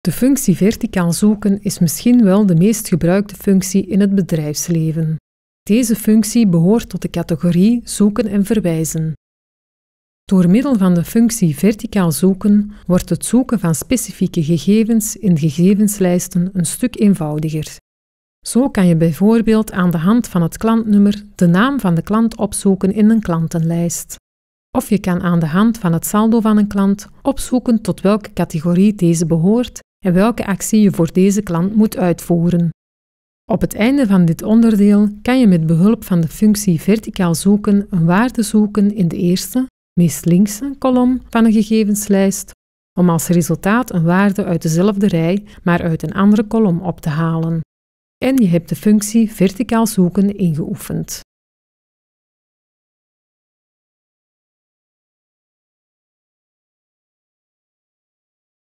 De functie verticaal zoeken is misschien wel de meest gebruikte functie in het bedrijfsleven. Deze functie behoort tot de categorie zoeken en verwijzen. Door middel van de functie verticaal zoeken wordt het zoeken van specifieke gegevens in gegevenslijsten een stuk eenvoudiger. Zo kan je bijvoorbeeld aan de hand van het klantnummer de naam van de klant opzoeken in een klantenlijst. Of je kan aan de hand van het saldo van een klant opzoeken tot welke categorie deze behoort en welke actie je voor deze klant moet uitvoeren. Op het einde van dit onderdeel kan je met behulp van de functie verticaal zoeken een waarde zoeken in de eerste, meest linkse kolom van een gegevenslijst, om als resultaat een waarde uit dezelfde rij, maar uit een andere kolom op te halen. En je hebt de functie verticaal zoeken ingeoefend.